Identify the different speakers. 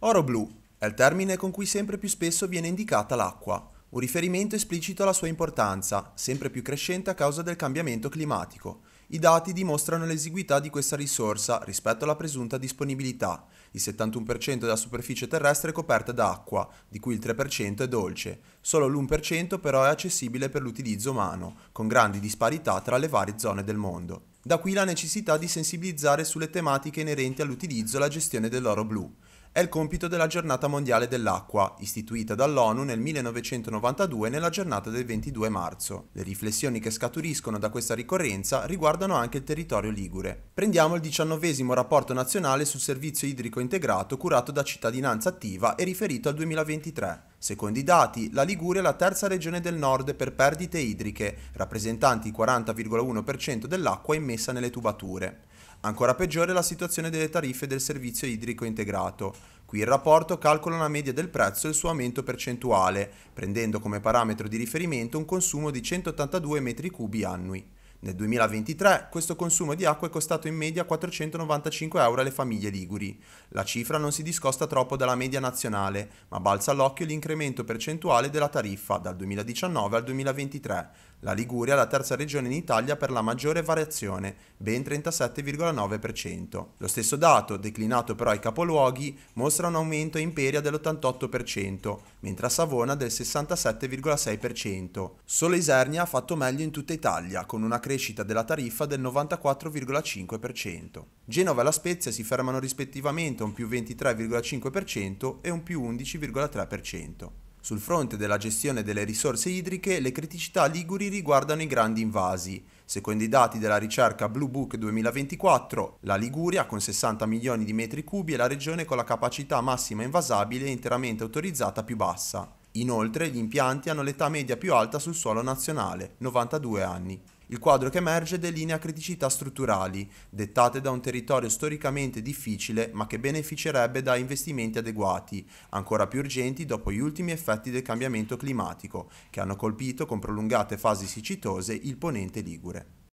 Speaker 1: Oro blu è il termine con cui sempre più spesso viene indicata l'acqua, un riferimento esplicito alla sua importanza, sempre più crescente a causa del cambiamento climatico. I dati dimostrano l'esiguità di questa risorsa rispetto alla presunta disponibilità. Il 71% della superficie terrestre è coperta da acqua, di cui il 3% è dolce. Solo l'1% però è accessibile per l'utilizzo umano, con grandi disparità tra le varie zone del mondo. Da qui la necessità di sensibilizzare sulle tematiche inerenti all'utilizzo e alla gestione dell'oro blu è il compito della Giornata Mondiale dell'Acqua, istituita dall'ONU nel 1992 nella giornata del 22 marzo. Le riflessioni che scaturiscono da questa ricorrenza riguardano anche il territorio ligure. Prendiamo il diciannovesimo rapporto nazionale sul servizio idrico integrato curato da Cittadinanza Attiva e riferito al 2023 Secondo i dati, la Liguria è la terza regione del nord per perdite idriche, rappresentanti il 40,1% dell'acqua immessa nelle tubature. Ancora peggiore è la situazione delle tariffe del servizio idrico integrato. Qui il rapporto calcola una media del prezzo e il suo aumento percentuale, prendendo come parametro di riferimento un consumo di 182 metri cubi annui. Nel 2023 questo consumo di acqua è costato in media 495 euro alle famiglie liguri. La cifra non si discosta troppo dalla media nazionale, ma balza all'occhio l'incremento percentuale della tariffa dal 2019 al 2023. La Liguria è la terza regione in Italia per la maggiore variazione, ben 37,9%. Lo stesso dato, declinato però ai capoluoghi, mostra un aumento a Imperia dell'88%, mentre a Savona del 67,6%. Solo Isernia ha fatto meglio in tutta Italia, con una crescita crescita della tariffa del 94,5%. Genova e La Spezia si fermano rispettivamente a un più 23,5% e un più 11,3%. Sul fronte della gestione delle risorse idriche, le criticità liguri riguardano i grandi invasi. Secondo i dati della ricerca Blue Book 2024, la Liguria con 60 milioni di metri cubi è la regione con la capacità massima invasabile interamente autorizzata più bassa. Inoltre gli impianti hanno l'età media più alta sul suolo nazionale, 92 anni. Il quadro che emerge delinea criticità strutturali, dettate da un territorio storicamente difficile ma che beneficerebbe da investimenti adeguati, ancora più urgenti dopo gli ultimi effetti del cambiamento climatico, che hanno colpito con prolungate fasi siccitose il ponente Ligure.